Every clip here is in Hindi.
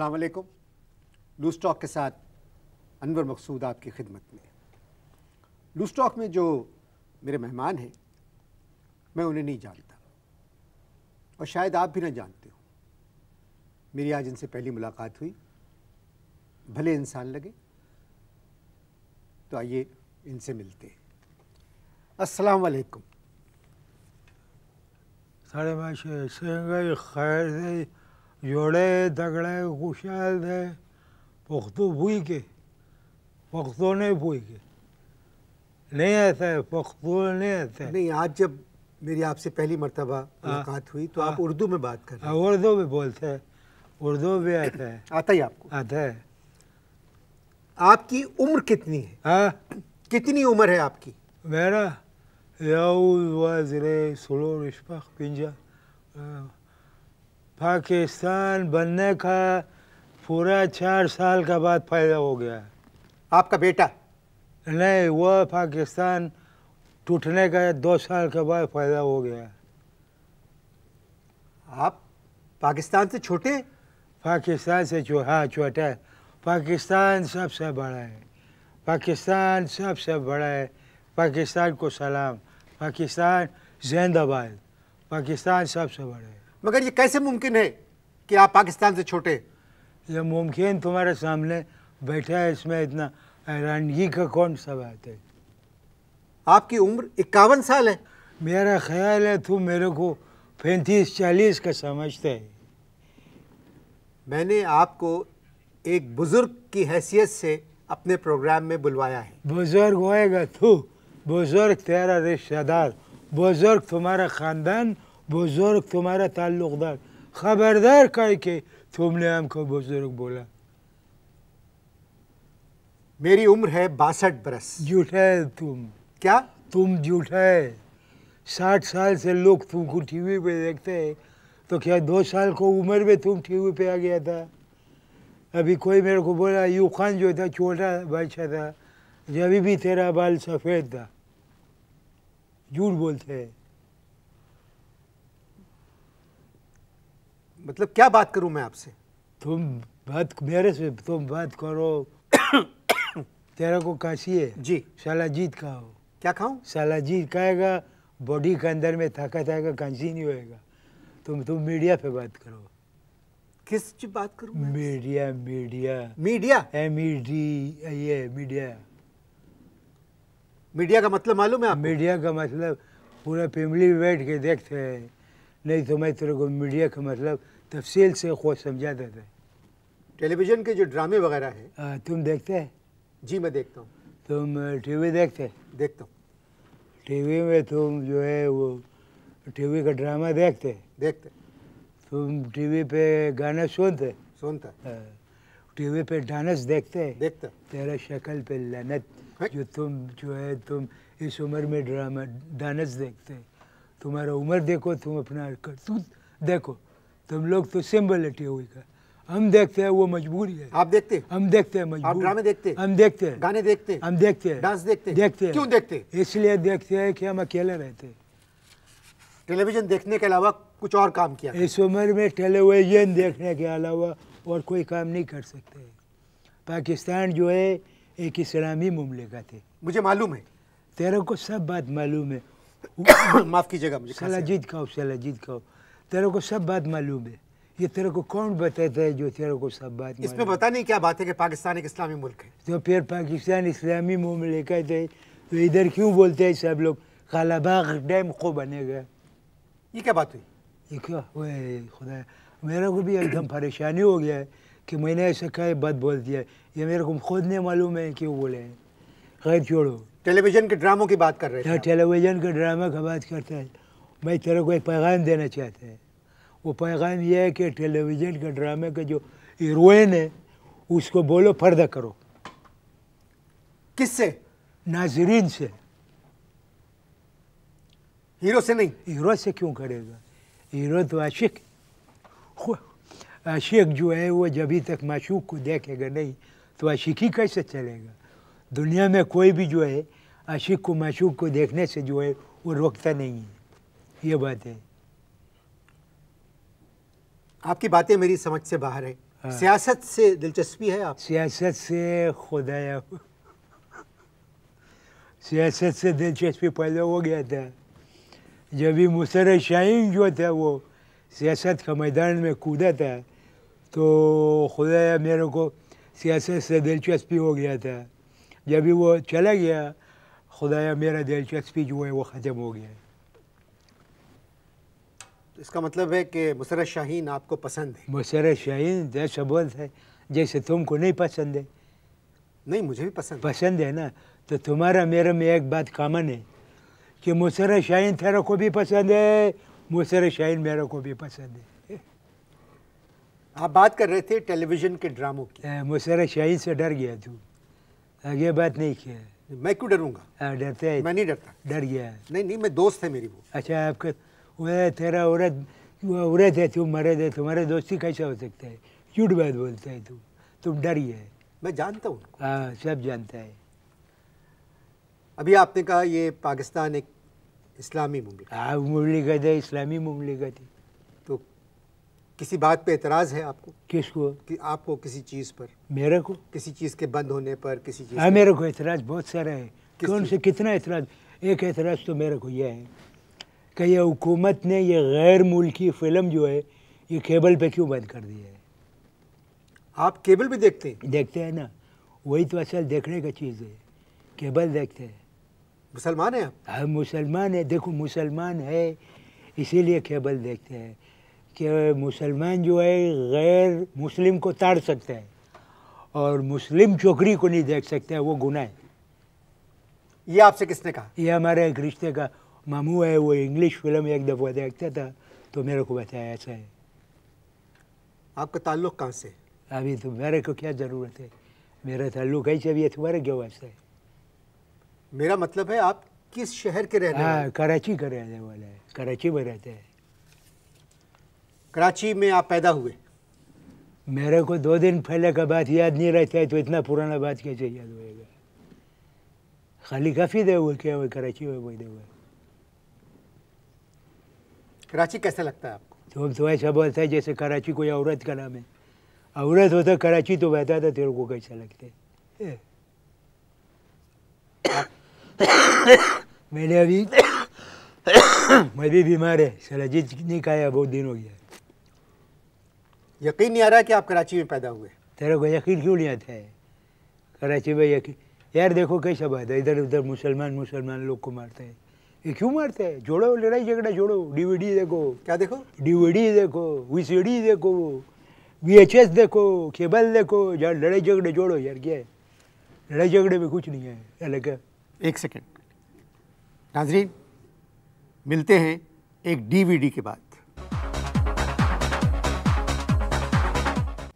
अलैक्म लूज टॉक के साथ अनवर मकसूद आपकी खिदमत में लूज टॉक में जो मेरे मेहमान हैं मैं उन्हें नहीं जानता और शायद आप भी ना जानते हो मेरी आज इनसे पहली मुलाकात हुई भले इंसान लगे तो आइए इनसे मिलते हैं अस्सलाम वालेकुम सारे माशे खैर जोड़े दगड़े कुशाल दे पख्तू भूई के पख्तों ने भूई के नहीं ऐसा है पख्तू नहीं ऐसा नहीं आज जब मेरी आपसे पहली मरतबा हाँ। मुलाकात हुई तो आप हाँ। उर्दू में बात कर रहे हैं हाँ, उर्दू में बोलते हैं उर्दू भी आता है आता ही आपको आता है आपकी उम्र कितनी है आ? कितनी उम्र है आपकी मेरा याउज वाजरे पिंजा पाकिस्तान बनने का पूरा चार साल का बाद फायदा हो गया आपका बेटा नहीं वो पाकिस्तान टूटने का दो साल के बाद फायदा हो गया आप पाकिस्तान से छोटे पाकिस्तान से जो हाँ छोटा है पाकिस्तान सबसे बड़ा है पाकिस्तान सबसे बड़ा है पाकिस्तान को सलाम पाकिस्तान जिंदाबाद पाकिस्तान सबसे बड़ा है मगर ये कैसे मुमकिन है कि आप पाकिस्तान से छोटे ये मुमकिन तुम्हारे सामने बैठा है इसमें इतना हैरानगी का कौन सा बात है आपकी उम्र इक्यावन साल है मेरा ख्याल है तुम मेरे को पैंतीस चालीस का समझते है मैंने आपको एक बुज़ुर्ग की हैसियत से अपने प्रोग्राम में बुलवाया है बुज़ुर्ग होएगा तू बुज़ुर्ग तेरा रिश्तेदार बुज़ुर्ग तुम्हारा ख़ानदान बुज़ुर्ग तुम्हारा ताल्लुकदार खबरदार कर के तुमने हमको बुज़ुर्ग बोला मेरी उम्र है बासठ बरस झूठे तुम क्या तुम झूठे साठ साल से लोग तुमको टीवी पे देखते हैं तो क्या दो साल को उम्र में तुम टीवी पे आ गया था अभी कोई मेरे को बोला यू खान जो था छोटा बच्चा था जब भी तेरा बाल सफ़ेद था झूठ बोलते हैं मतलब क्या बात करूं मैं आपसे तुम बात मेरे से तुम बात करो तेरे को काशी है जी सालाजीत जीत हो क्या खाऊं जीत खाएगा बॉडी के अंदर में ताकत आएगा कांसी नहीं होएगा तुम तुम मीडिया पे बात करो किस बात करूं मैं? Media media media M E D ये मीडिया मीडिया का मतलब मालूम है आप मीडिया का मतलब पूरा फैमिली बैठ के देखते हैं नहीं तो मैं तेरे को मीडिया का मतलब तफसील से खुद समझा देते हैं टेलीविज़न के जो ड्रामे वगैरह हैं तुम देखते हैं जी मैं देखता हूँ तुम टीवी देखते हैं देखता हूँ टीवी में तुम जो है वो टीवी का ड्रामा देखते देखते तुम टीवी पे गाना सुनते सुनता टीवी पे डांस देखते हैं देखता तेरा शक्ल पे लनत हाँ। जो तुम जो है तुम इस उम्र में ड्रामा डांस देखते तुम्हारा उम्र देखो तुम अपना करतूत देखो तुम लोग तो सिंबल लटे हुए का हम देखते हैं वो मजबूरी है आप देखते हैं हम देखते हैं मजबूरी आप ड्रामे देखते हैं हम देखते हैं गाने देखते हैं हम देखते हैं डांस देखते हैं देखते हैं क्यों देखते हैं इसलिए देखते हैं कि हम अकेले रहते हैं टेलीविजन देखने के अलावा कुछ और काम किया इस उम्र में टेलीविजन देखने के अलावा और कोई काम नहीं कर सकते पाकिस्तान जो है एक इस्लामी ममलिकत थे मुझे मालूम है तेरे को सब बात मालूम है माफ़ कीजिएगा मुझे सलाजीद कहो सलाजीद कहो तेरे को सब बात मालूम है ये तेरे को कौन बताता है जो तेरे को सब बात इसमें नहीं क्या बात है कि पाकिस्तान एक इस्लामी मुल्क है तो फिर पाकिस्तान इस्लामी लेकर थे तो इधर क्यों बोलते हैं सब लोग कालाबाग डैम को बनेगा ये क्या बात हुई ये क्या खुदा मेरे को भी एकदम परेशानी हो गया है कि मैंने ऐसे क्या बात बोल दिया ये मेरे को खुद नहीं मालूम है क्यों बोले हैं खैर छोड़ो टेलीविज़न के ड्रामों की बात कर रहे हैं हाँ, टेलीविज़न के ड्रामा की बात करते हैं मैं तेरे को एक पैगाम देना चाहता है वो पैगाम ये है कि टेलीविज़न के ड्रामे के जो हीरोइन है उसको बोलो पर्दा करो किससे नाजरीन से हीरो से नहीं हीरो से क्यों करेगा हीरो तो आशिक आशिक जो है वो जब तक माशूक को देखेगा नहीं तो आशिक ही कैसे चलेगा दुनिया में कोई भी जो है आशिक को माशूक को देखने से जो है वो रोकता नहीं है ये बात है आपकी बातें मेरी समझ से बाहर है हाँ। सियासत से दिलचस्पी है आप सियासत से खुदाया सियासत से दिलचस्पी पहले हो गया था जब भी मुसर शाहीन जो था वो सियासत का मैदान में कूदा था तो खुदाया मेरे को सियासत से दिलचस्पी हो गया था जब भी वो चला गया खुदाया मेरा दिलचस्पी जो है वो ख़त्म हो गया इसका मतलब है कि मुसरत शाहीन आपको पसंद है मुसरत शाहीन जैसा बोल है जैसे तुमको नहीं पसंद है नहीं मुझे भी पसंद पसंद है ना तो तुम्हारा मेरे में एक बात कामन है कि मुसरत शाहीन तेरे को भी पसंद है मुसरत शाहीन मेरे को भी पसंद है आप बात कर रहे थे टेलीविज़न के ड्रामों की मुशरत शाहीन से डर गया तू आगे बात नहीं किया मैं क्यों डरूंगा डरते मैं नहीं डरता डर गया नहीं नहीं मैं दोस्त है मेरी वो अच्छा आपका वह तेरा औरत वह औरत है तुम मरे है तुम्हारे दोस्ती कैसा हो सकता है झूठ बात बोलता है तू तुम डरी है मैं जानता हूँ हाँ सब जानता है अभी आपने कहा ये पाकिस्तान एक इस्लामी मुमलिक हाँ मुमलिक है इस्लामी मुमलिक है तो किसी बात पे एतराज़ है आपको किसको कि आपको किसी चीज़ पर मेरे को किसी चीज़ के बंद होने पर किसी चीज़ हाँ मेरे को एतराज़ बहुत सारा है कौन से कितना एतराज़ एक एतराज़ तो मेरे को यह है कि ये हुकूमत ने ये गैर मुल्की फ़िल्म जो है ये केबल पे क्यों बंद कर दी है आप केबल भी देखते हैं देखते हैं ना वही तो असल देखने का चीज़ है केबल देखते हैं मुसलमान है आप हम हाँ, मुसलमान है देखो मुसलमान है इसीलिए केबल देखते हैं कि मुसलमान जो है गैर मुस्लिम को ताड़ सकता है और मुस्लिम चौकरी को नहीं देख सकता है वो गुनाह है ये आपसे किसने कहा ये हमारे एक रिश्ते का मामू है वो इंग्लिश फिल्म एक दफ़ा देखता था तो मेरे को बताया ऐसा है आपका ताल्लुक कहाँ से अभी तो मेरे को क्या ज़रूरत है मेरा ताल्लुक ऐसे अभी तुम्हारे क्यों वैसे है मेरा मतलब है आप किस शहर के रहने हाँ कराची का रहने वाला है कराची में रहते हैं कराची में आप पैदा हुए मेरे को दो दिन पहले का बात याद नहीं रहता है तो इतना पुराना बात कैसे याद होएगा खाली काफ़ी दे हुए क्या हुआ कराची में वही दे कराची कैसा लगता है आपको तो तो ऐसा बोलता है जैसे कराची कोई औरत का नाम है औरत होता कराची तो बहता था तेरे को कैसा लगता है मैंने अभी मैं भी बीमार है सरजीत नहीं खाया बहुत दिन हो गया यकीन नहीं आ रहा कि आप कराची में पैदा हुए तेरे को यकीन क्यों नहीं आता है कराची में यकीन यार देखो कैसा बात है इधर उधर मुसलमान मुसलमान लोग को मारते हैं ये क्यों मारते हैं जोड़ो लड़ाई झगड़ा जोड़ो डीवीडी देखो क्या देखो डीवीडी देखो वीसीडी देखो वीएचएस देखो केबल देखो यार लड़ाई झगड़े जोड़ो यार क्या है लड़ाई झगड़े में कुछ नहीं है अलग एक सेकेंड नाजरीन मिलते हैं एक डीवीडी के बाद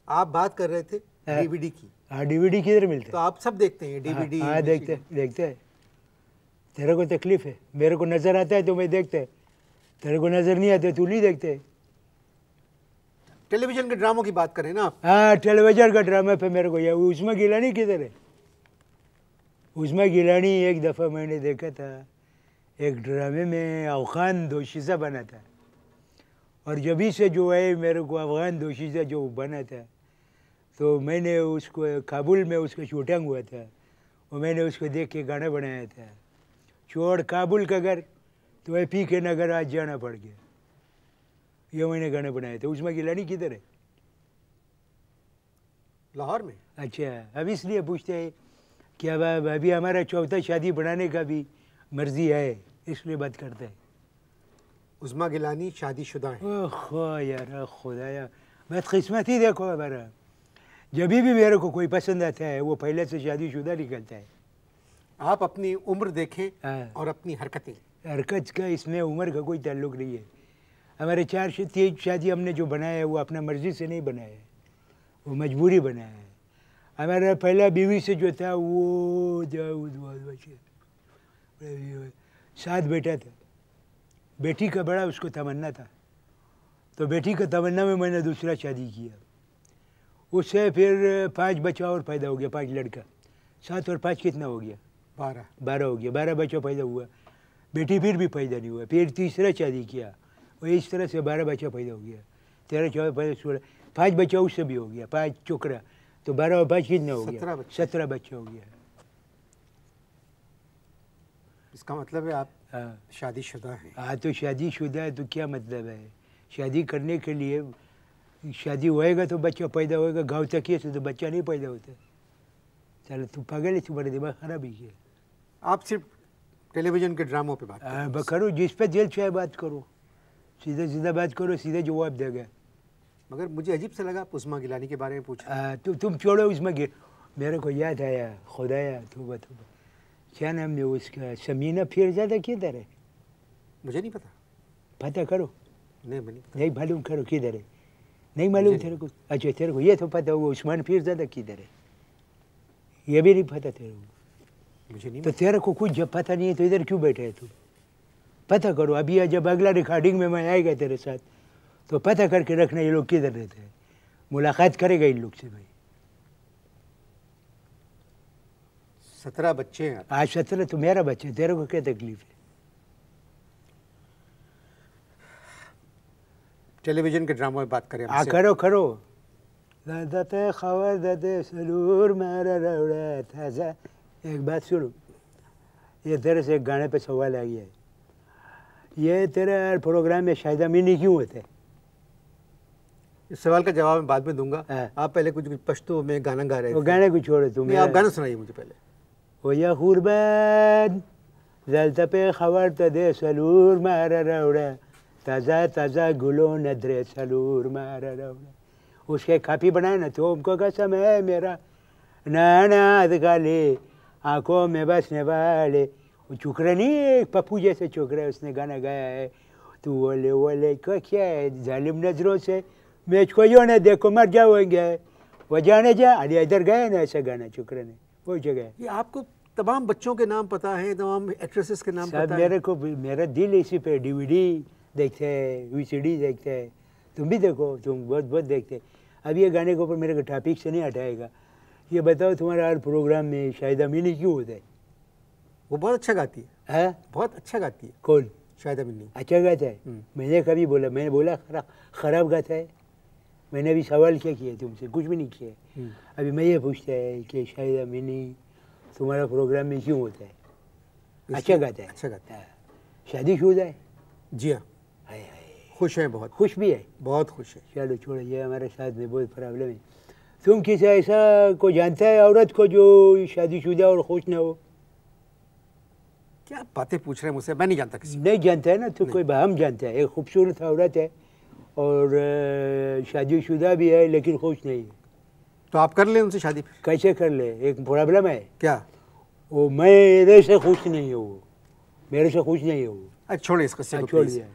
आप बात कर रहे थे डीवीडी हाँ। की हाँ डीवीडी किधर मिलते तो आप सब देखते हैं डीवीडी हाँ, हाँ देखते देखते हैं तेरे को तकलीफ़ है मेरे को नज़र आता है तो मैं देखता तेरे को नज़र नहीं आता तू तो नहीं देखते टेलीविज़न के ड्रामों की बात करें ना आप हाँ टेलीविज़न का ड्रामा पे मेरे को यह उसमें गिलानी किधर है उसमें गिलानी एक दफ़ा मैंने देखा था एक ड्रामे में अफगान दोशीज़ा बना था और जब से जो है मेरे को अफगान दोशीज़ा जो बना था तो मैंने उसको काबुल में उसका शूटिंग हुआ था और मैंने उसको देख के गाना बनाया था छोड़ काबुल का घर तो वह पी के नगर आज जाना पड़ गया ये मैंने गाने बनाए थे उसमें गिलानी किधर है लाहौर में अच्छा अब इसलिए पूछते हैं कि अब अभी हमारा चौथा शादी बनाने का भी मर्जी है इसलिए बात करते हैं उजमा गिलानी शादीशुदा है ओहो यार खुदा यार बदकस्मत ही देखो हमारा जब भी मेरे को कोई पसंद आता है वो पहले से शादीशुदा निकलता है आप अपनी उम्र देखें हाँ। और अपनी हरकतें हरकत का इसमें उम्र का कोई ताल्लुक नहीं है हमारे चार तीन शादी हमने जो बनाया है वो अपना मर्जी से नहीं बनाया है वो मजबूरी बनाया है हमारा पहला बीवी से जो था वो सात बेटा था बेटी का बड़ा उसको तमन्ना था तो बेटी का तमन्ना में मैंने दूसरा शादी किया उससे फिर पांच बच्चा और पैदा हो गया पांच लड़का सात और पाँच कितना हो गया बारह बारह हो गया बारह बच्चा पैदा हुआ बेटी फिर भी पैदा नहीं हुआ फिर तीसरा शादी किया और इस तरह से बारह बच्चा पैदा हो गया तेरह चौदह पैदा सोलह पाँच बच्चा उससे भी हो गया पाँच चोकरा तो बारह और पाँच कितना हो गया सत्रह बच्चा हो गया इसका मतलब है आप शादी हाँ। शादीशुदा हैं हाँ तो शादीशुदा है तो क्या मतलब है शादी करने के लिए शादी होएगा तो बच्चा पैदा होएगा गाँव तक ही से तो बच्चा नहीं पैदा होता चलो तू पागल है दिमाग खराब ही है आप सिर्फ टेलीविजन के ड्रामों पे बात करो करो जिस पे दिल चाहे बात करो सीधे सीधा बात करो सीधे जवाब गए मगर मुझे अजीब सा लगा उस्मा गिलानी के बारे में पूछा तो तुम छोड़ो उस्मा गिर मेरे को याद आया खुदाया तोबा तोबा क्या नाम है उसका समीना फिर ज़्यादा किधर है मुझे नहीं पता पता करो नहीं नहीं मालूम करो किधर है नहीं मालूम तेरे को अच्छा तेरे को ये तो पता होगा उस्मान फिर ज़्यादा किधर है ये भी नहीं पता तेरे को मुझे नहीं तो तेरे को कुछ जब पता नहीं है तो इधर क्यों बैठे है तू पता करो अभी जब अगला रिकॉर्डिंग में मैं आएगा तेरे साथ तो पता करके रखना ये लोग किधर रहते हैं मुलाकात करेगा इन लोग से भाई सत्रह बच्चे हैं आज सत्रह तो मेरा बच्चे तेरे को क्या तकलीफ है टेलीविजन के ड्रामों में बात करें आ हाँ, करो करो खबर दादे सलूर मेरा रोड़ा था एक बात सुन ये तेरे से एक गाने पे सवाल आ गया है ये तेरे प्रोग्राम में शायद अमीनी क्यों होते इस सवाल का जवाब मैं बाद में दूंगा हाँ। आप पहले कुछ कुछ पश्तो में गाना गा रहे हो गाने को छोड़े तुम आप हाँ। गाना सुनाइए मुझे पहले हो या खुरबैन जलता पे खबर तो दे सलूर मारा रौड़ा ताज़ा ताज़ा गुलो नदरे सलूर मारा रौड़ा उसके काफ़ी बनाए ना तो उनको कसम है मेरा ना ना अदगाली आंखों में ने वाले चुकरा नहीं एक पप्पू जैसे चोकरा उसने गाना गाया है तू बोले ओले क्या क्या है जालिम नजरों से को यो ना देखो मर जाओगे वह जाने जा अरे इधर गए ना ऐसा गाना चुकरा ने वो जगह ये आपको तमाम बच्चों के नाम पता है तमाम एक्ट्रेसेस के नाम पता मेरे को मेरा दिल इसी पे डी देखते हैं डी देखते हैं तुम भी देखो तुम बहुत बहुत देखते अब ये गाने के ऊपर मेरे को टॉपिक से नहीं हटाएगा ये बताओ तुम्हारा हर प्रोग्राम में शाहिदा मिनी क्यों होता है वो बहुत अच्छा गाती है है हाँ? बहुत अच्छा गाती है कौन शाहिदा मिनी अच्छा गाता है हम्म। मैंने कभी बोला मैंने बोला ख़राब गाता है मैंने अभी सवाल क्या किया तुमसे कुछ भी नहीं किया हम्म। अभी मैं ये पूछता है कि शाहिदा मिनी तुम्हारा प्रोग्राम में क्यों होता है अच्छा गाता है अच्छा गाता है हाँ। शादी शुदा है जी हाँ खुश हैं बहुत खुश भी है बहुत खुश है चलो छोड़ो ये हमारे साथ में बहुत प्रॉब्लम है किसी ऐसा को जानता है औरत को जो शादीशुदा और खुश ना हो क्या बातें पूछ रहे हैं मुझसे मैं नहीं जानता किसी नहीं जानता है ना तो कोई हम जानते हैं एक खूबसूरत औरत है और शादीशुदा भी है लेकिन खुश नहीं है तो आप कर ले उनसे शादी कैसे कर ले एक प्रॉब्लम है क्या वो मेरे से खुश नहीं हो मेरे से खुश नहीं हो छोड़े छोड़ दिया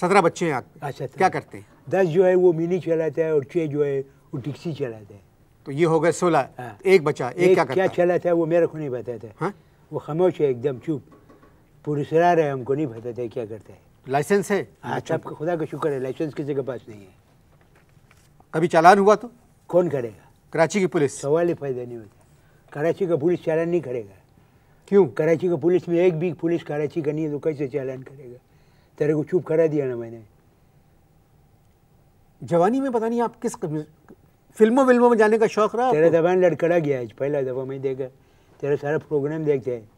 सत्रह बच्चे हैं आप अच्छा क्या करते हैं दस जो है वो मिनी चलाता है और छः जो है वो डिक्सी चलाते हैं तो ये हो गए सोलह हाँ। तो एक बचा एक, एक क्या करता क्या चलाता है वो मेरे को नहीं बताता हाँ? वो खामोश है एकदम चुप पुरसरा रहे हमको नहीं बताता है क्या करता है लाइसेंस है हाँ, अच्छा आपका खुदा का शुक्र है लाइसेंस किसी के पास नहीं है कभी चालान हुआ तो कौन करेगा कराची की पुलिस सवाल ही फायदा नहीं होता कराची का पुलिस चालान नहीं करेगा क्यों कराची का पुलिस में एक भी पुलिस कराची का नहीं है तो कैसे चालान करेगा तेरे को चुप करा दिया ना मैंने जवानी में पता नहीं आप किस फिल्मों विल्मों में जाने का शौक रहा तेरा जबान लड़कड़ा गया आज पहला दफ़ा मैं देखा तेरा सारा प्रोग्राम देखते हैं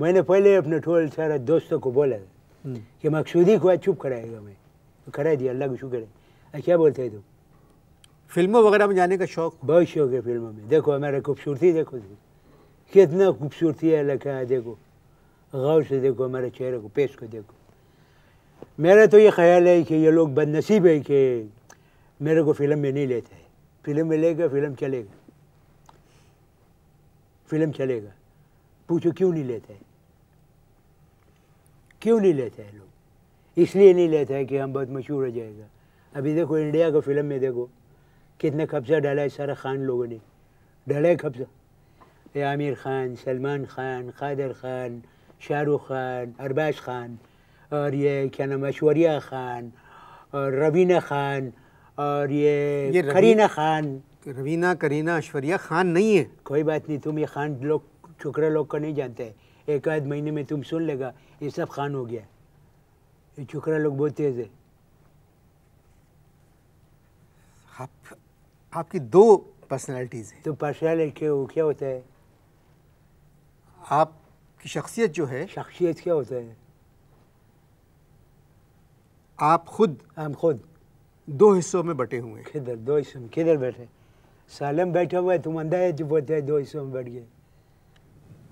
मैंने पहले अपने ठोल सारे दोस्तों को बोला था हम्म। कि मकसूदी को आज चुप कराएगा मैं करा दिया अल्लाह को शुक्र है अच्छा, क्या बोलते हैं तुम फिल्मों वगैरह में जाने का शौक बहुत शौक है फिल्मों में देखो हमारा खूबसूरती देखो कितना खूबसूरती है लखा है देखो गौर से देखो हमारे चेहरे को पेश को देखो मेरा तो ये ख्याल है कि ये लोग बदनसीब है कि मेरे को फिल्म में नहीं लेते फिल्म मिलेगा फिल्म चलेगा फिल्म चलेगा पूछो क्यों नहीं लेते हैं क्यों नहीं लेते हैं लोग इसलिए नहीं लेते हैं कि हम बहुत मशहूर हो जाएगा अभी देखो इंडिया को फिल्म में देखो कितने कब्जा डाला है सारा खान लोगों ने डाला है कब्जा ये आमिर खान सलमान खान खादर खान शाहरुख खान अरबाज खान और ये क्या नाम ऐश्वर्या खान और रवीना खान और ये, ये करीना खान रवीना करीना ऐश्वर्या खान नहीं है कोई बात नहीं तुम ये खान लोग छुकरे लोग को नहीं जानते एक आध महीने में तुम सुन लेगा ये सब खान हो गया ये छुकरा लोग बहुत तेज है आप आपकी दो पर्सनैलिटीज है तो पर्सनैलिटी क्या होता है आपकी शख्सियत जो है शख्सियत क्या होता है आप खुद हम खुद दो हिस्सों में बटे हुए किधर दो हिस्सों में किधर बैठे सालम बैठा हुआ है तुम अंधा है जो बोलते हैं दो हिस्सों में बैठ गए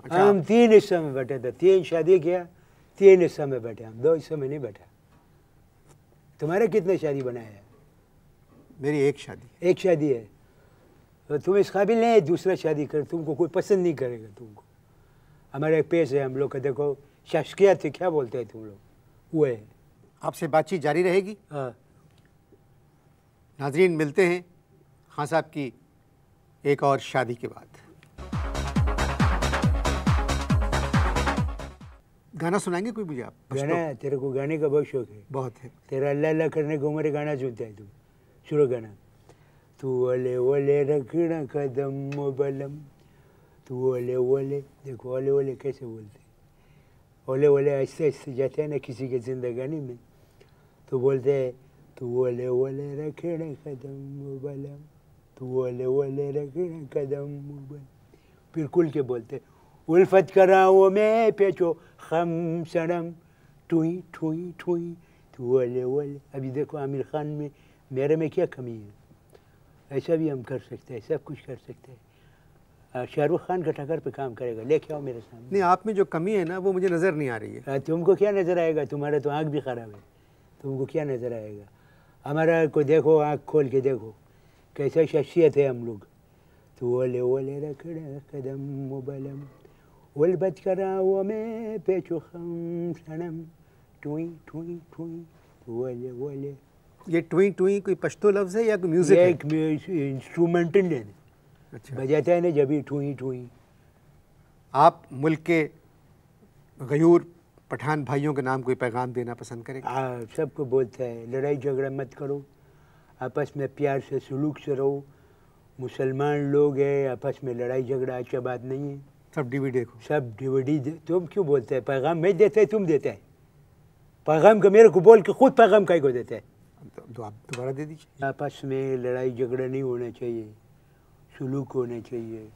अच्छा हम तीन हिस्सों में बैठे थे तीन शादी किया तीन हिस्सों में बैठे हम दो हिस्सों में नहीं बैठा तुम्हारे कितने शादी बनाए हैं मेरी एक शादी एक शादी है तो तुम इस काबिल नहीं है दूसरा शादी कर तुमको कोई पसंद नहीं करेगा तुमको हमारा एक पेश है हम लोग का देखो शासकीय थे क्या बोलते हैं तुम लोग वो है आपसे बातचीत जारी रहेगी हाँ नाजरीन मिलते हैं खां साहब की एक और शादी के बाद गाना सुनाएंगे कोई मुझे आप गाना तो- तेरे को गाने का बहुत शौक है बहुत है तेरा अल्लाह अल्लाह करने को मेरे गाना सुनता है तू शुरू गाना तू ओले ओले रखना कदम बलम तू ओले ओले देखो ओले ओले कैसे बोलते ओले ओले ऐसे ऐसे जाते हैं ना किसी के जिंदगानी में तो बोलते हैं तू ओले ओले रखण कदम बलम तू ओले ओले रखण कदम बलम फिर कुल के बोलते उल्फत कराओ में पेचो खम सड़म ठुई ठुई ठुई तू ओले ओले अभी देखो आमिर खान में मेरे में क्या कमी है ऐसा भी हम कर सकते हैं सब कुछ कर सकते हैं शाहरुख खान का ठकर पे काम करेगा लेके आओ मेरे सामने नहीं आप में जो कमी है ना वो मुझे नज़र नहीं आ रही है तुमको क्या नज़र आएगा तुम्हारा तो आँख भी ख़राब है तुमको क्या नज़र आएगा हमारा को देखो आँख खोल के देखो कैसे शख्सियत है हम लोग तो ओले ओले रखड़ा कदम मुबलम वल बच करा वो मैं पे चुखम सनम टुई टुई टुई ओले ओले ये टुई टुई कोई पश्तो लफ्ज़ है या कोई म्यूज़िक एक इंस्ट्रूमेंटल है अच्छा बजाते हैं ना जब टुई टुई आप मुल्क के गयूर पठान भाइयों के नाम कोई पैगाम देना पसंद करेंगे सबको बोलते हैं लड़ाई झगड़ा मत करो आपस में प्यार से सलूक से रहो मुसलमान लोग हैं आपस में लड़ाई झगड़ा अच्छा बात नहीं है सब डी देखो सब डी दे तुम क्यों बोलते हैं पैगाम मैं देते हैं तुम देते हैं पैगाम का मेरे को बोल के खुद पैगाम कहीं को देते हैं तो, तो आप दोबारा दे दीजिए आपस में लड़ाई झगड़ा नहीं होना चाहिए सलूक होना चाहिए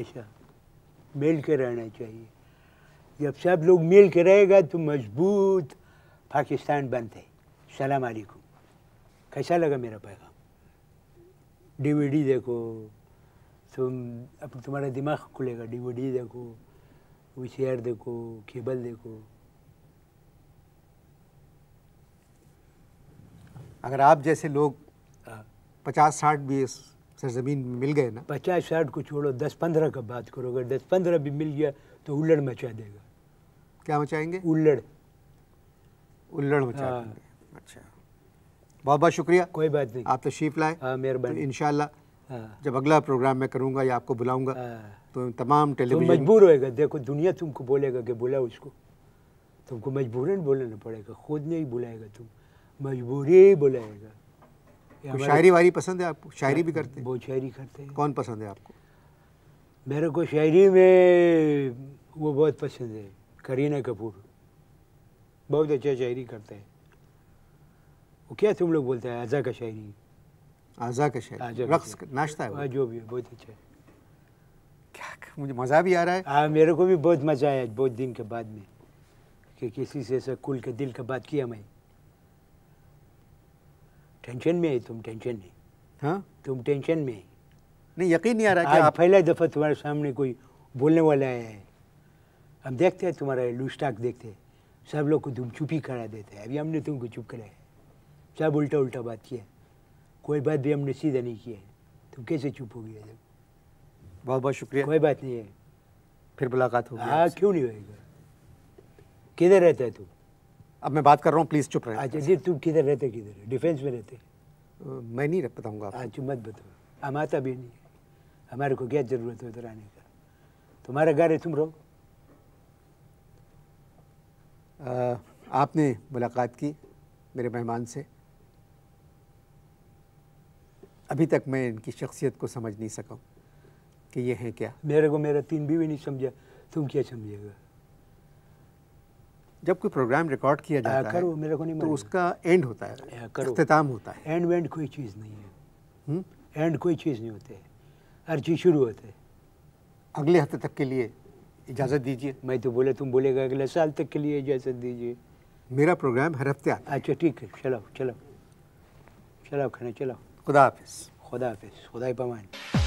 ऐसा मिल के रहना चाहिए जब सब लोग मिल के रहेगा तो मजबूत पाकिस्तान बनते सलाम अलैकुम कैसा लगा मेरा पैगाम डीवीडी देखो तुम अब तुम्हारा दिमाग खुलेगा डीवीडी देखो वी देखो केबल देखो अगर आप जैसे लोग पचास साठ भी सरजमीन मिल गए ना पचास साठ को छोड़ो दस पंद्रह का बात करो अगर दस पंद्रह भी मिल गया तो उल्लड़ मचा देगा क्या मचाएंगे उल्लड़ उल्लड़ मचाएंगे हाँ। अच्छा बहुत बहुत शुक्रिया कोई बात नहीं आप तशरीफ़ तो लाए हाँ, मेहरबानी तो इन हाँ। जब अगला प्रोग्राम मैं करूँगा या आपको बुलाऊँगा तो तमाम टेलीविजन मजबूर होएगा देखो दुनिया तुमको बोलेगा कि बुलाओ उसको तुमको मजबूरन बोलना पड़ेगा खुद नहीं बुलाएगा तुम मजबूरी बुलाएगा शायरी वारी पसंद है आपको शायरी भी करते हैं बहुत शायरी करते हैं कौन पसंद है आपको मेरे को शायरी में वो बहुत पसंद है करीना कपूर बहुत अच्छा शायरी करते हैं वो क्या तुम लोग बोलते हैं आज़ा का शायरी आज़ा का शायरी रक्स नाश्ता है हाँ, जो भी है बहुत अच्छा है क्या मुझे मज़ा भी आ रहा है हाँ मेरे को भी बहुत मज़ा आया बहुत दिन के बाद में कि किसी से ऐसा खुल के दिल का बात किया मैं टेंशन में है तुम टेंशन में हाँ तुम टेंशन में नहीं यकीन नहीं आ रहा है पहला दफ़ा तुम्हारे सामने कोई बोलने वाला है हम देखते हैं तुम्हारा लूस्टाक देखते हैं सब लोग को तुम चुप ही करा देते हैं अभी हमने तुमको चुप कराया सब उल्टा उल्टा बात किया कोई बात भी हमने सीधा नहीं किया है तुम कैसे चुप हो गया बहुत बहुत शुक्रिया कोई बात नहीं है फिर मुलाकात होगी हाँ क्यों नहीं होगा किधर रहता है तू अब मैं बात कर रहा हूँ प्लीज़ चुप रहे अच्छा जी तुम किधर रहते किधर डिफेंस में रहते मैं नहीं बताऊँगा हाँ चुप मत बताओ हम आता भी नहीं हमारे को क्या ज़रूरत है उधर आने का तुम्हारा घर है तुम रहो आपने मुलाकात की मेरे मेहमान से अभी तक मैं इनकी शख्सियत को समझ नहीं सका कि ये हैं क्या मेरे को मेरा तीन बीवी नहीं समझा तुम क्या समझेगा जब कोई प्रोग्राम रिकॉर्ड किया जाता है मेरे को नहीं तो उसका एंड होता है अख्ताम होता है एंड वेंड कोई चीज़ नहीं है हुँ? हम्म? एंड कोई चीज़ नहीं होते हर चीज़ शुरू होते अगले हफ्ते तक के लिए इजाज़त दीजिए मैं तो बोले तुम बोलेगा अगले साल तक के लिए इजाज़त दीजिए मेरा प्रोग्राम हर हफ्ते आता अच्छा ठीक है चलो चलो चलो खाना चलो खुदा हाफिज़ खुदा हाफिज़ खुदा पमान